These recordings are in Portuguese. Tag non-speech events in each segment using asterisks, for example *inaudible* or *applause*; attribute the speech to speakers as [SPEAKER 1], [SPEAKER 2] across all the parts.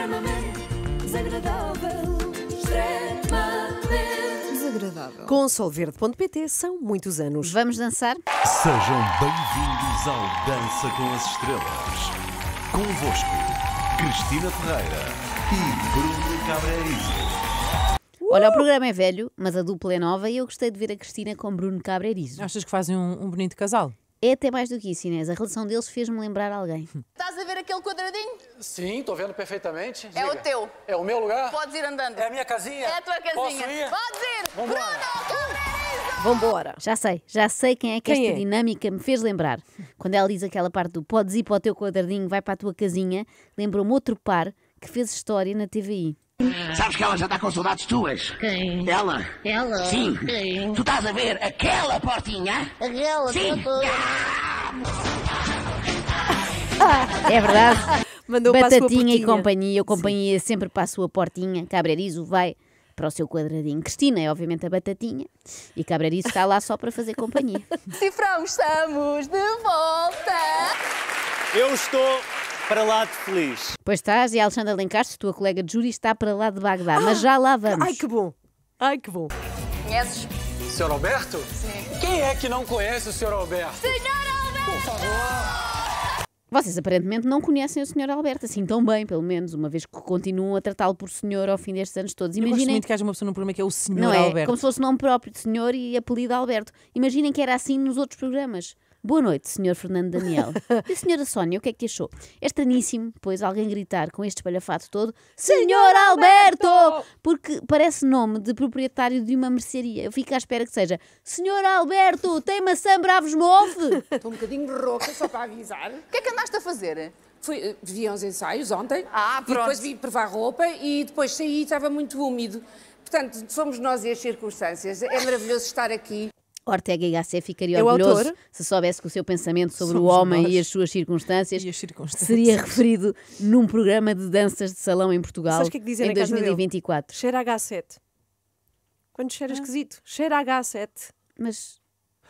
[SPEAKER 1] extremamente desagradável. Extremamente
[SPEAKER 2] desagradável. Com solverde.pt são muitos anos. Vamos dançar? Sejam bem-vindos
[SPEAKER 3] ao Dança com as Estrelas. Convosco, Cristina Ferreira e Bruno Cabreizo.
[SPEAKER 2] Olha, o programa é velho, mas a dupla é nova e eu gostei de ver a Cristina com Bruno Cabreirizo. Achas que fazem um, um bonito casal? É até mais do que isso, Inês. A relação deles fez-me lembrar alguém. *laughs*
[SPEAKER 1] Estás a ver aquele quadradinho? Sim, estou vendo perfeitamente. É o teu. É o meu lugar? Podes ir andando. É a minha casinha? É a tua casinha. Posso ir? Podes ir. Vambora. Bruno
[SPEAKER 2] Cabreiriza! Vambora. Já sei, já sei quem é que quem esta é? dinâmica me fez lembrar. Quando ela diz aquela parte do podes ir para o teu quadradinho, vai para a tua casinha, lembrou me outro par que fez história na TVI.
[SPEAKER 1] É. Sabes que ela já está com saudades tuas? Quem? Ela.
[SPEAKER 2] Ela? Sim. Quem? Tu estás a ver aquela portinha? Aquela? Sim. Ah, é verdade. Mandou Batatinha e companhia, a companhia Sim. sempre para a sua portinha. Cabrerizo vai para o seu quadradinho. Cristina é obviamente a batatinha e Cabrerizo está lá só para fazer companhia.
[SPEAKER 1] *laughs* Cifrão, estamos de volta! Eu estou para lá de feliz.
[SPEAKER 2] Pois estás, e a Alexandra Lencastre, tua colega de júri, está para lá de Bagdá, mas já lá ah, vamos. Ai, que bom. Ai, que bom. Conheces?
[SPEAKER 1] Senhor Alberto? Sim. Quem é que não conhece o Senhor Alberto?
[SPEAKER 2] Senhor Alberto! Por favor! Vocês aparentemente não conhecem o Senhor Alberto assim tão bem, pelo menos, uma vez que continuam a tratá-lo por senhor ao fim destes anos todos. Imaginem... Eu muito que haja uma pessoa no programa que é o Senhor Não é? Alberto. É, como se fosse nome próprio de senhor e apelido Alberto. Imaginem que era assim nos outros programas. Boa noite, Sr. Fernando Daniel. *laughs* e senhora Sra. Sónia, o que é que achou? É estranhíssimo, pois, alguém gritar com este espalhafato todo: Senhor Alberto! Porque parece nome de proprietário de uma mercearia. Eu fico à espera que seja: Senhor Alberto, tem maçã Bravos Move? *laughs* Estou um bocadinho
[SPEAKER 3] rouca, só para avisar. O que é que andaste a fazer? Fui, eh, vi uns ensaios ontem. Ah, pronto. E depois vim provar roupa e depois saí e estava muito úmido. Portanto, somos nós e as circunstâncias. É maravilhoso estar aqui.
[SPEAKER 2] Ortega y Gasset ficaria é orgulhoso autor? se soubesse que o seu pensamento sobre Somos o homem e as, e as suas circunstâncias seria referido num programa de danças de salão em Portugal que é que em 2024. Cheira a Gasset. Quando cheira ah. esquisito. Cheira a Gasset. Mas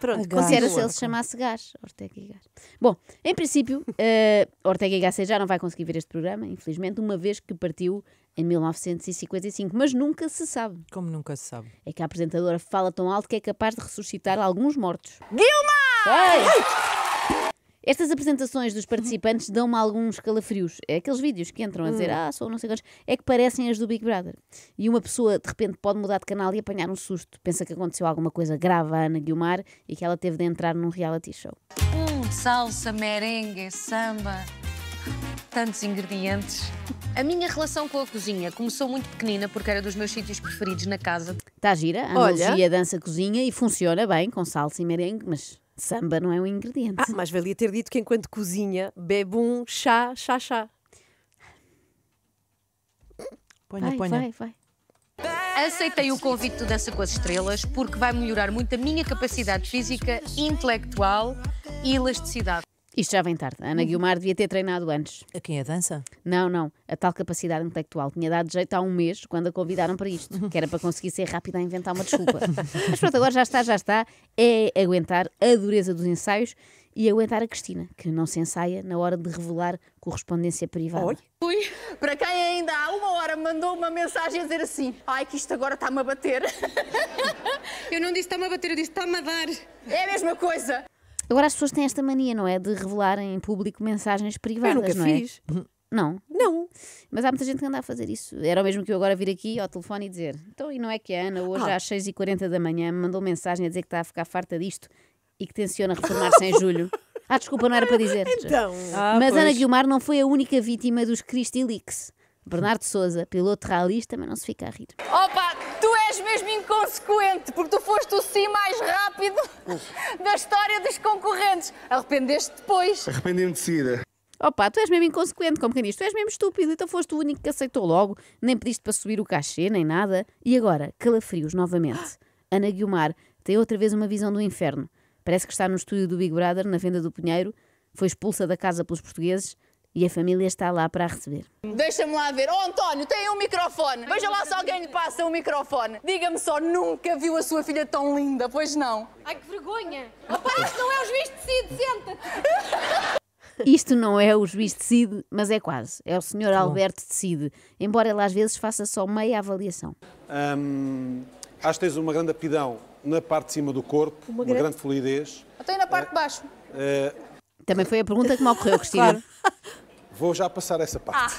[SPEAKER 2] Pronto, considera-se ele se chamasse Gás, Ortega e Gás. Bom, em princípio, uh, Ortega e Gás já não vai conseguir ver este programa, infelizmente, uma vez que partiu em 1955, mas nunca se sabe. Como nunca se sabe? É que a apresentadora fala tão alto que é capaz de ressuscitar alguns mortos. Guilma! Ei! Estas apresentações dos uhum. participantes dão-me alguns calafrios. É aqueles vídeos que entram a dizer, hum. ah, sou não sei quantos, é que parecem as do Big Brother. E uma pessoa, de repente, pode mudar de canal e apanhar um susto. Pensa que aconteceu alguma coisa grave à Ana Guiomar e que ela teve de entrar num reality show.
[SPEAKER 3] Hum, salsa, merengue, samba, tantos ingredientes. A minha relação com a cozinha começou muito pequenina porque era dos meus sítios preferidos na casa.
[SPEAKER 2] Está gira, a Olha. analogia dança-cozinha e funciona bem com salsa e merengue, mas Samba não é um ingrediente. Ah, mas valia ter dito que enquanto cozinha bebe um chá, chá, chá. Ponha, vai, ponha. Vai, vai. Aceitei o convite do Dança com as
[SPEAKER 3] Estrelas porque vai melhorar muito a minha capacidade física, intelectual e elasticidade.
[SPEAKER 2] Isto já vem tarde. A Ana uhum. Guilmar devia ter treinado antes. A quem a dança? Não, não. A tal capacidade intelectual. Tinha dado jeito há um mês quando a convidaram para isto, que era para conseguir ser rápida a inventar uma desculpa. *laughs* Mas pronto, agora já está, já está. É aguentar a dureza dos ensaios e aguentar a Cristina, que não se ensaia na hora de revelar correspondência privada. Oi? Fui. Para quem
[SPEAKER 1] ainda há uma hora mandou uma mensagem a dizer assim: Ai, que isto agora está-me a bater.
[SPEAKER 3] *laughs* eu não disse está-me a bater, eu disse está-me a dar. É a mesma coisa.
[SPEAKER 2] Agora as pessoas têm esta mania, não é? De revelar em público mensagens privadas, eu nunca não é? fiz. É? Não. Não. Mas há muita gente que anda a fazer isso. Era o mesmo que eu agora vir aqui ao telefone e dizer: então, e não é que a Ana, hoje ah. às 6h40 da manhã, me mandou mensagem a dizer que está a ficar farta disto e que tenciona reformar-se em julho. *laughs* Ah, desculpa, não era para dizer. Então. Ah, Mas pois. Ana Guilmar não foi a única vítima dos Cristi Leaks. Bernardo Souza, piloto realista mas não se fica a rir.
[SPEAKER 1] Opa! és mesmo inconsequente,
[SPEAKER 2] porque tu foste o sim mais rápido da história dos concorrentes. Arrependeste depois. Arrependi-me de seguida. Opa, tu és mesmo inconsequente, como quem diz, tu és mesmo estúpido, então foste o único que aceitou logo, nem pediste para subir o cachê, nem nada. E agora, calafrios novamente. Ana Guiomar tem outra vez uma visão do inferno. Parece que está no estúdio do Big Brother, na venda do Pinheiro, foi expulsa da casa pelos portugueses e a família está lá para a receber.
[SPEAKER 1] Deixa-me lá ver. Oh, António, tem um microfone. Veja lá se alguém lhe passa um microfone. Diga-me só, nunca viu
[SPEAKER 2] a sua filha tão linda, pois não? Ai, que vergonha. Rapaz, não é o juiz de senta-te. Isto não é o juiz decide, mas é quase. É o senhor tá Bom. Alberto decide, embora ele às vezes faça só meia avaliação.
[SPEAKER 1] Hum, acho que tens uma grande apidão na parte de cima do corpo, uma, uma grande... grande fluidez. Até na parte de baixo. Eh, eh,
[SPEAKER 2] Também foi a pergunta que me ocorreu, Cristina. Claro.
[SPEAKER 3] Vou já passar essa parte.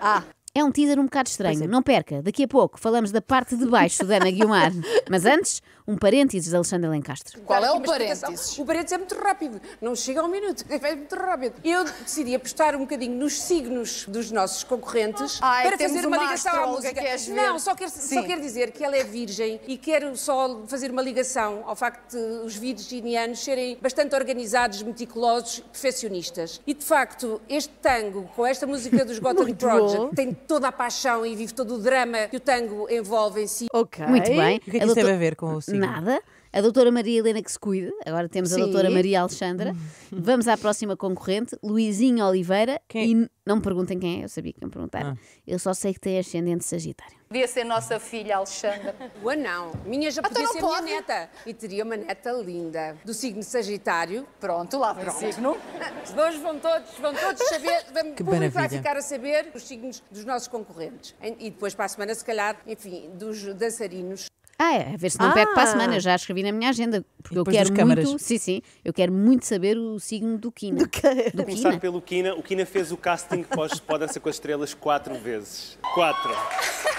[SPEAKER 2] Ah. ah. É um teaser um bocado estranho. É. Não perca, daqui a pouco falamos da parte de baixo da Ana Guiomar. *laughs* Mas antes, um parênteses de Alexandre Lencastre. Qual é o parênteses?
[SPEAKER 3] O parênteses é muito rápido, não chega um minuto, *laughs* é muito rápido. Eu decidi apostar um bocadinho nos signos dos nossos concorrentes Ai, para fazer uma, uma ligação à música. Não, só quero, só quero, dizer que ela é virgem e quero só fazer uma ligação ao facto de os virginianos serem bastante organizados, meticulosos, perfeccionistas. E de facto, este tango com esta música dos *laughs* Gotham Project bom. tem toda a paixão e vive todo o drama que o tango envolve em si. Ok. Muito bem. O que é que isso tem a ver com o signo? Nada.
[SPEAKER 2] A doutora Maria Helena que se cuida, agora temos Sim. a doutora Maria Alexandra. *laughs* Vamos à próxima concorrente, Luizinho Oliveira. Quem? E não me perguntem quem é, eu sabia que iam perguntar. Ah. Eu só sei que tem ascendente sagitário.
[SPEAKER 3] Podia ser nossa filha, Alexandra. *laughs* O anão. Minha já ah, então podia então ser pode. minha neta. E teria uma neta linda. Do signo Sagitário. Pronto, lá pronto. Signo. *laughs* dois vão todos, vão todos saber. que público vai ficar a saber os signos dos nossos concorrentes. E depois para a semana, se calhar, enfim, dos dançarinos.
[SPEAKER 2] Ah, é, a ver se não ah. pego para a semana, eu já escrevi na minha agenda, porque eu quero muito, sim, sim, eu quero muito saber o signo do Kina. Do, que... do Começar Kina.
[SPEAKER 1] pelo Kina, o Kina fez o casting pós Podem Ser com as Estrelas quatro vezes. Quatro.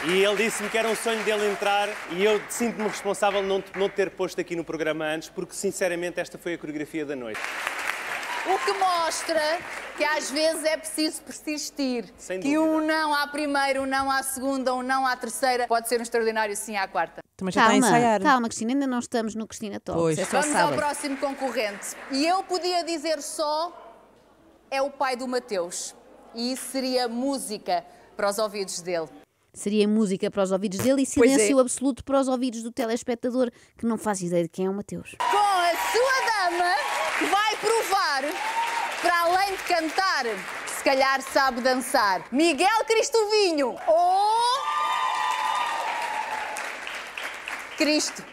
[SPEAKER 1] E ele disse-me que era um sonho dele entrar e eu sinto-me responsável não não ter posto aqui no programa antes, porque sinceramente esta foi a coreografia da noite. O que mostra que às vezes é preciso persistir. Sem que o um não à primeira, o um não à segunda, o um não à terceira pode ser um extraordinário sim à quarta. Mas tá calma, já está a ensaiar.
[SPEAKER 2] Calma, Cristina, ainda não estamos no Cristina Talks. Pois. Vamos sábado. ao próximo concorrente. E eu podia dizer só é o pai do Mateus. E isso seria música para os ouvidos dele. Seria música para os ouvidos dele e é. silêncio é. absoluto para os ouvidos do telespectador que não faz ideia de quem é o Mateus. Com a sua dama vai provar,
[SPEAKER 1] para além de cantar, que se calhar sabe dançar. Miguel Cristovinho
[SPEAKER 2] ou. Cristo,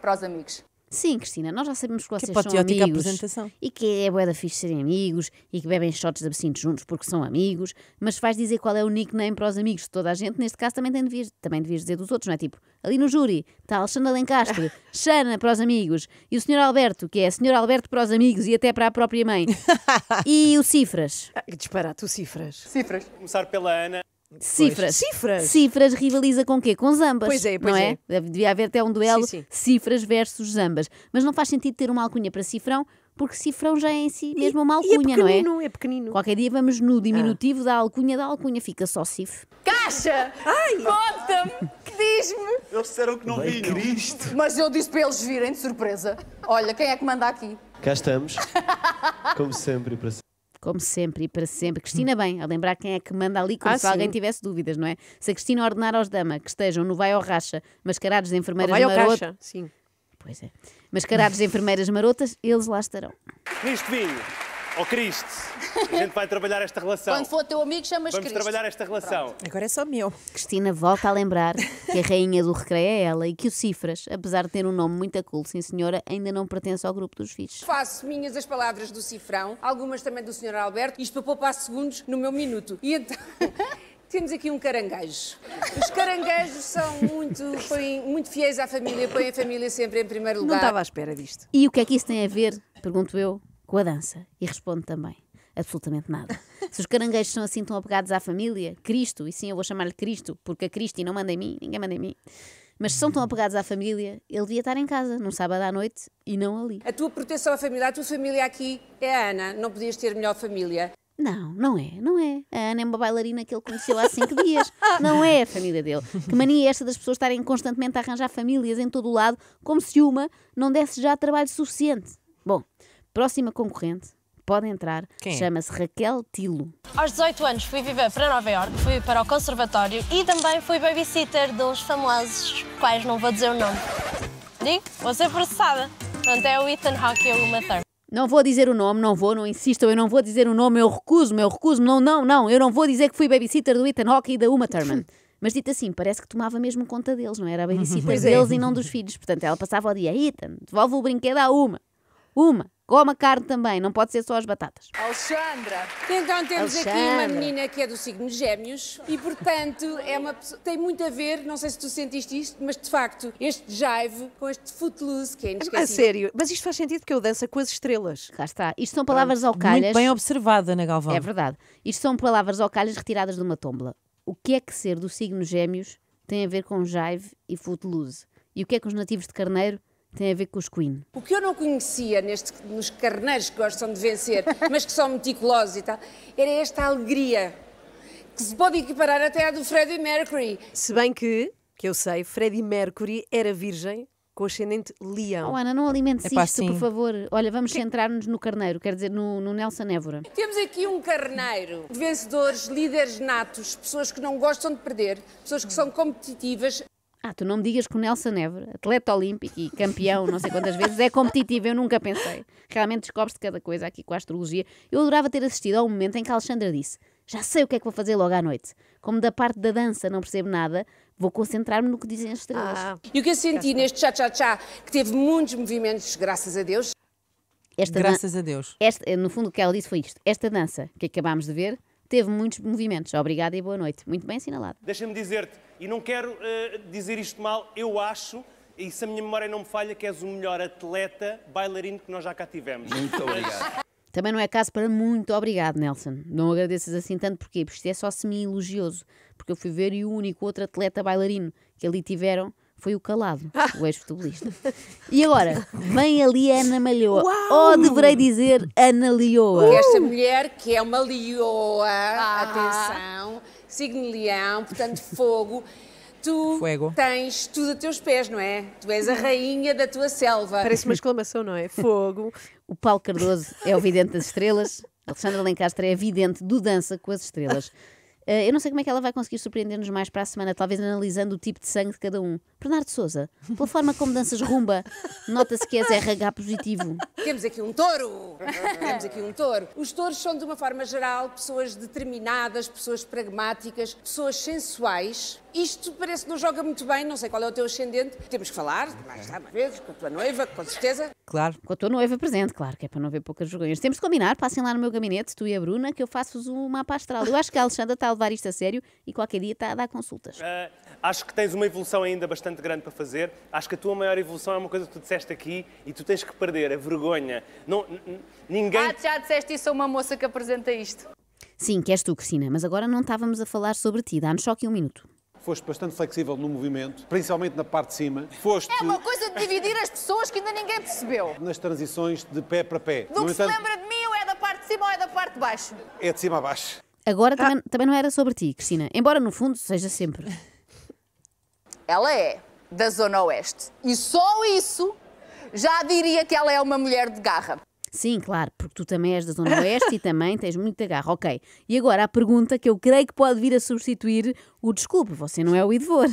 [SPEAKER 2] para os amigos. Sim, Cristina, nós já sabemos que é vocês que são amigos. E que é bué da fixe serem amigos e que bebem shots de absinto juntos porque são amigos, mas vais dizer qual é o nickname para os amigos de toda a gente, neste caso também, tem devias, também devias dizer dos outros, não é? Tipo, ali no júri está Alexandra Alencastre, *laughs* Xana para os amigos, e o Sr. Alberto, que é Sr. Alberto para os amigos e até para a própria mãe. *laughs* e o Cifras. Ah, que disparate, o Cifras.
[SPEAKER 1] Cifras. Vou começar pela Ana. Cifras. Cifras.
[SPEAKER 2] Cifras rivaliza com quê? Com zambas. Pois é, pois não é. é. Devia haver até um duelo sim, sim. cifras versus zambas. Mas não faz sentido ter uma alcunha para cifrão, porque cifrão já é em si mesmo uma é alcunha, e é pequenino, não é? é pequenino. Qualquer dia vamos no ah. diminutivo ah. da alcunha da alcunha, fica só cif.
[SPEAKER 1] Caixa! Ai! Conta-me! Que diz-me! Eles disseram que não vinham. Cristo! Mas eu disse para eles virem de surpresa. Olha, quem é que manda aqui? Cá estamos.
[SPEAKER 2] Como sempre, para sempre como sempre e para sempre. Cristina, hum. bem, a lembrar quem é que manda ali, como ah, se sim. alguém tivesse dúvidas, não é? Se a Cristina ordenar aos dama que estejam no vai ao racha, mascarados de enfermeiras marotas. Vai ao Racha, sim. Pois é. Mascarados de enfermeiras marotas, eles lá estarão. Neste vinho.
[SPEAKER 1] Oh Cristo, a gente vai trabalhar esta relação. Quando for teu amigo, chamas Vamos Cristo. trabalhar esta relação. Pronto.
[SPEAKER 2] Agora é só meu. Cristina volta a lembrar que a rainha do recreio é ela e que o Cifras, apesar de ter um nome muito cool, sim senhora, ainda não pertence ao grupo dos filhos.
[SPEAKER 3] Faço minhas as palavras do Cifrão, algumas também do Senhor Alberto, isto para poupar segundos no meu minuto. E então... *laughs* Temos aqui um caranguejo. Os caranguejos são muito, põem, muito fiéis à família, põem a
[SPEAKER 2] família sempre em primeiro lugar. Não estava à espera disto. E o que é que isso tem a ver, pergunto eu, com a dança. E responde também: absolutamente nada. *laughs* Se os caranguejos são assim tão apegados à família, Cristo, e sim eu vou chamar-lhe Cristo, porque a Cristo não manda em mim, ninguém manda em mim. Mas se são tão apegados à família, ele devia estar em casa, num sábado à noite e não ali. A tua proteção à família, a tua família aqui é a
[SPEAKER 3] Ana, não podias ter melhor família.
[SPEAKER 2] Não, não é, não é. A Ana é uma bailarina que ele conheceu há cinco dias. *laughs* Não é a família dele. Que mania é esta das pessoas estarem constantemente a arranjar famílias em todo o lado, como se uma não desse já trabalho suficiente. Bom, Próxima concorrente, pode entrar, é? chama-se Raquel Tilo.
[SPEAKER 1] Aos 18 anos fui viver para Nova Iorque, fui para o conservatório e também fui babysitter dos famosos, quais não vou dizer o nome. Digo, vou ser processada. Portanto, é o Ethan Hawke e o Uma Thurman.
[SPEAKER 2] Não vou dizer o nome, não vou, não insistam, eu não vou dizer o nome, eu recuso-me, eu recuso-me, não, não, não, eu não vou dizer que fui babysitter do Ethan Hawke e da Uma Thurman. *laughs* Mas dito assim, parece que tomava mesmo conta deles, não é? era a *laughs* babysitter é. deles é. e não dos filhos. Portanto, ela passava o dia, Ethan, devolve o brinquedo a uma. Uma, Coma carne também, não pode ser só as batatas. Alexandra!
[SPEAKER 3] Então temos Alexandra. aqui uma menina que é do signo Gêmeos e, portanto, é uma pessoa, tem muito a ver, não sei se tu sentiste isto, mas de facto, este jive com este footloose que é inesquecível. A sério, mas isto
[SPEAKER 2] faz sentido porque eu danço com as estrelas. Cá está. Isto são palavras ao calhas. Muito bem observada, Ana Galvão. É verdade. Isto são palavras ao retiradas de uma tombola. O que é que ser do signo Gêmeos tem a ver com jive e footloose? E o que é que os nativos de Carneiro tem a ver com os Queen.
[SPEAKER 3] O que eu não conhecia neste, nos carneiros que gostam de vencer, *laughs* mas que são meticulosos e tal, era esta alegria que se pode equiparar até à do Freddie Mercury. Se bem que, que eu sei, Freddie Mercury era virgem com
[SPEAKER 2] ascendente leão. Oh, Ana, não alimentes isto, por favor. Olha, vamos centrar-nos no carneiro, quer dizer, no, no, Nelson Évora.
[SPEAKER 3] Temos aqui um carneiro. Vencedores, líderes natos, pessoas que não gostam de perder, pessoas que são competitivas.
[SPEAKER 2] Ah, tu não me digas que o Nelson Neves, atleta olímpico e campeão não sei quantas vezes, é competitivo, eu nunca pensei. Realmente descobre-se cada coisa aqui com a astrologia. Eu adorava ter assistido ao momento em que a Alexandra disse: Já sei o que é que vou fazer logo à noite. Como da parte da dança não percebo nada, vou concentrar-me no que dizem as estrelas. Ah.
[SPEAKER 3] E o que eu senti neste cha-cha-cha que teve muitos movimentos, graças a Deus.
[SPEAKER 2] Esta graças a Deus. Esta, no fundo, o que ela disse foi isto: Esta dança que acabámos de ver teve muitos movimentos. Obrigada e boa noite. Muito bem assinalado.
[SPEAKER 1] Deixa-me dizer-te, e não quero uh, dizer isto mal, eu acho e se a minha memória não me falha, que és o melhor atleta bailarino que nós já cá tivemos. Muito obrigado.
[SPEAKER 2] Também não é caso para muito obrigado, Nelson. Não agradeças assim tanto porquê? Porque isto é só semi-elogioso. Porque eu fui ver e o único outro atleta bailarino que ali tiveram foi o Calado, ah. o ex-futebolista. E agora, vem ali a Ana Malhoa. Ou oh, deverei dizer Ana Lioa. Uh! Esta
[SPEAKER 3] mulher que é uma Lioa, ah. atenção, signo leão, portanto fogo. Tu tens tudo a teus pés, não é? Tu és a rainha da tua selva. Parece uma
[SPEAKER 2] exclamação, não é? Fogo. o Paulo Cardoso é o vidente das estrelas. Alexandra Lencastre é vidente do Dança com as Estrelas. Eh, eu não sei como é que ela vai conseguir surpreender-nos mais para a semana, talvez analisando o tipo de sangue de cada um. Bernardo Souza, pela forma como danças rumba, *laughs* nota-se que és RH positivo.
[SPEAKER 3] Temos aqui um touro! Temos aqui um touro. Os touros são, de uma forma geral, pessoas determinadas, pessoas pragmáticas, pessoas sensuais isto parece que não joga muito bem, não sei qual é o teu ascendente. Temos que falar, mais tarde, vezes, com a tua noiva, com certeza.
[SPEAKER 2] Claro. Com a tua noiva presente, claro, que é para não ver poucas vergonhas. Temos de combinar, passem lá no meu gabinete, tu e a Bruna, que eu faço-vos um mapa astral. Eu acho que a Alexandra está a levar isto a sério e qualquer dia está a dar consultas.
[SPEAKER 1] Uh, acho que tens uma evolução ainda bastante grande para fazer. Acho que a tua maior evolução é uma coisa que tu disseste aqui e tu tens que perder a vergonha. Não, ninguém. Ah, já disseste isso a uma moça que apresenta isto.
[SPEAKER 2] Sim, que és tu, Cristina, mas agora não estávamos a falar sobre ti. Dá-nos só aqui um minuto. Foste bastante flexível no movimento, principalmente na parte de cima. Foste... É uma
[SPEAKER 1] coisa de dividir as pessoas que ainda ninguém percebeu.
[SPEAKER 2] Nas transições de pé para pé. Do no que entanto... se lembra
[SPEAKER 1] de mim, ou é da parte de cima ou é da parte de baixo? É de cima a baixo.
[SPEAKER 2] Agora ah. também, também não era sobre ti, Cristina. Embora no fundo seja sempre.
[SPEAKER 1] Ela é da Zona Oeste. E só
[SPEAKER 2] isso já diria que ela é uma mulher de garra. Sim, claro, porque tu também és da Zona *laughs* Oeste e também tens muita garra. Ok. E agora a pergunta que eu creio que pode vir a substituir o desculpe, você não é o idevor.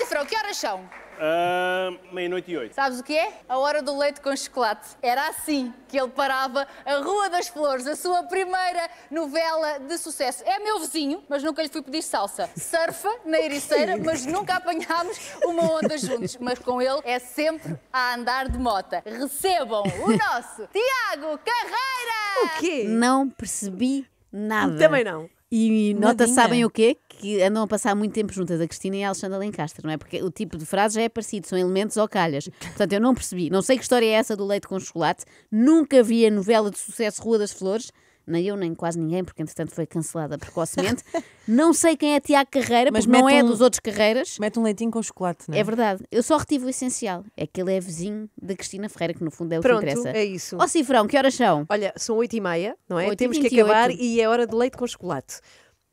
[SPEAKER 1] Ó, Frão, que horas são? Uh, Meia-noite e oito. Sabes o que é? A hora do leite com chocolate. Era assim que ele parava a Rua das Flores, a sua primeira novela de sucesso. É meu vizinho, mas nunca lhe fui pedir salsa. Surfa na ericeira, *laughs* mas nunca apanhámos uma onda juntos. Mas com ele é sempre a andar de mota. Recebam o nosso Tiago Carreira! O
[SPEAKER 2] quê? Não percebi nada. Também não. E nota Nadinha. sabem o quê? que andam a passar muito tempo juntas, a Cristina e a Alexandra Lencastre, não é? Porque o tipo de frase já é parecido, são elementos ou calhas. Portanto, eu não percebi. Não sei que história é essa do leite com chocolate, nunca vi a novela de sucesso Rua das Flores, nem eu, nem quase ninguém, porque entretanto foi cancelada precocemente. *laughs* não sei quem é Tiago Carreira, mas não é um, dos outros Carreiras. Mete um leitinho com chocolate, não é? É verdade. Eu só retivo o essencial. É que ele é vizinho da Cristina Ferreira, que no fundo é o Pronto, que interessa. é isso. Ó oh, Cifrão, que horas são? Olha, são oito e meia,
[SPEAKER 3] não é? 8 Temos 28. que acabar e
[SPEAKER 2] é hora de leite com chocolate.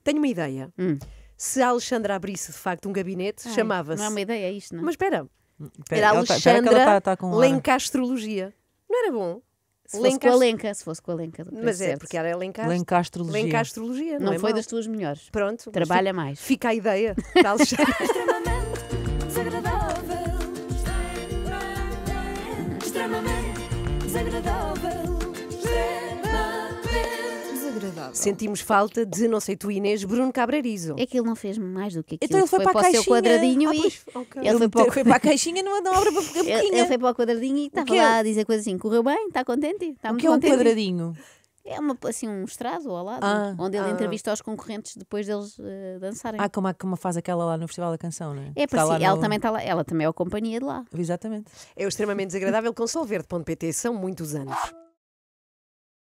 [SPEAKER 2] Tenho uma ideia. Hum. Se
[SPEAKER 3] a Alexandra abrisse de facto um gabinete, chamava-se. Não é uma ideia é isto, não é? Mas espera. Era tá- era Alexandra tá, tá, Lenca
[SPEAKER 2] Astrologia. Não era bom? Se fosse com a Lenca, se fosse com a Lenca. Mas é, certo. porque era Lencastro. Lencastrologia. Lencastrologia não, não é foi mal. das tuas melhores. Pronto. Trabalha mais. Fica a ideia. Alexandra. *laughs* Sentimos falta de, não sei tu, Inês, Bruno Cabrarizo. É que ele não fez mais do que aquilo. Então ele foi, foi para, para caixinha seu quadradinho ah, Pois, okay. ele, ele foi, para o... foi para a caixinha numa obra para *laughs* porque ele, ele foi para o quadradinho e estava lá a dizer coisas assim: correu bem, está contente? Está o que é um quadradinho? É uma, assim, um estrado ao lado, ah, onde ele ah, entrevista os concorrentes depois deles uh, dançarem. Ah, como, que uma faz aquela lá no Festival da Canção, não é? É, para si, ela, no... também está lá, ela também é a companhia de lá. Exatamente. É o extremamente desagradável com solverde.pt, são muitos anos.